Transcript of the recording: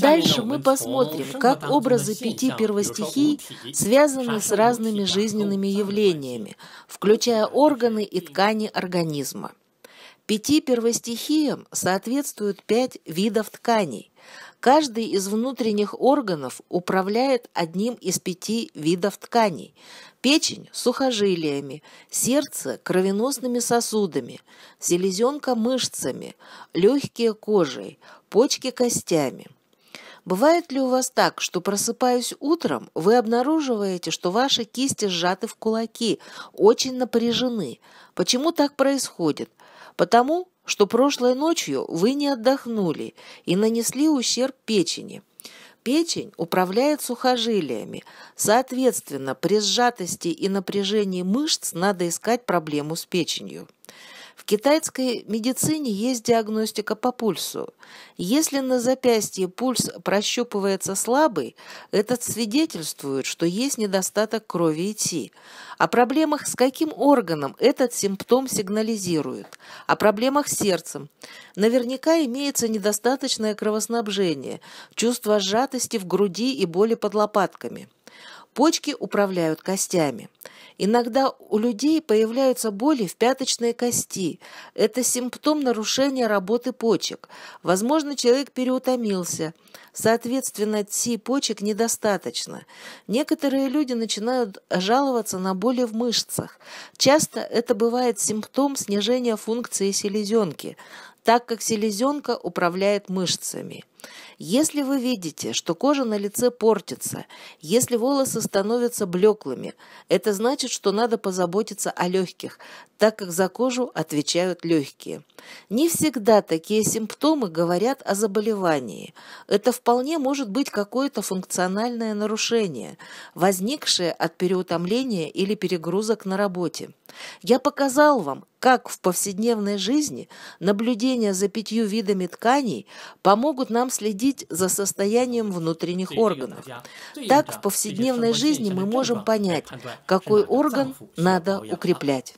Дальше мы посмотрим, как образы пяти первостихий связаны с разными жизненными явлениями, включая органы и ткани организма. Пяти первостихиям соответствуют пять видов тканей. Каждый из внутренних органов управляет одним из пяти видов тканей. Печень – сухожилиями, сердце – кровеносными сосудами, селезенка – мышцами, легкие – кожей, почки – костями – Бывает ли у вас так, что просыпаясь утром, вы обнаруживаете, что ваши кисти сжаты в кулаки, очень напряжены? Почему так происходит? Потому, что прошлой ночью вы не отдохнули и нанесли ущерб печени. Печень управляет сухожилиями. Соответственно, при сжатости и напряжении мышц надо искать проблему с печенью. В китайской медицине есть диагностика по пульсу. Если на запястье пульс прощупывается слабый, это свидетельствует, что есть недостаток крови и идти. О проблемах с каким органом этот симптом сигнализирует, о проблемах с сердцем. Наверняка имеется недостаточное кровоснабжение, чувство сжатости в груди и боли под лопатками. Почки управляют костями. Иногда у людей появляются боли в пяточной кости. Это симптом нарушения работы почек. Возможно, человек переутомился. Соответственно, ци почек недостаточно. Некоторые люди начинают жаловаться на боли в мышцах. Часто это бывает симптом снижения функции селезенки – так как селезенка управляет мышцами. Если вы видите, что кожа на лице портится, если волосы становятся блеклыми, это значит, что надо позаботиться о легких, так как за кожу отвечают легкие. Не всегда такие симптомы говорят о заболевании. Это вполне может быть какое-то функциональное нарушение, возникшее от переутомления или перегрузок на работе. Я показал вам как в повседневной жизни наблюдения за пятью видами тканей помогут нам следить за состоянием внутренних органов. Так в повседневной жизни мы можем понять, какой орган надо укреплять.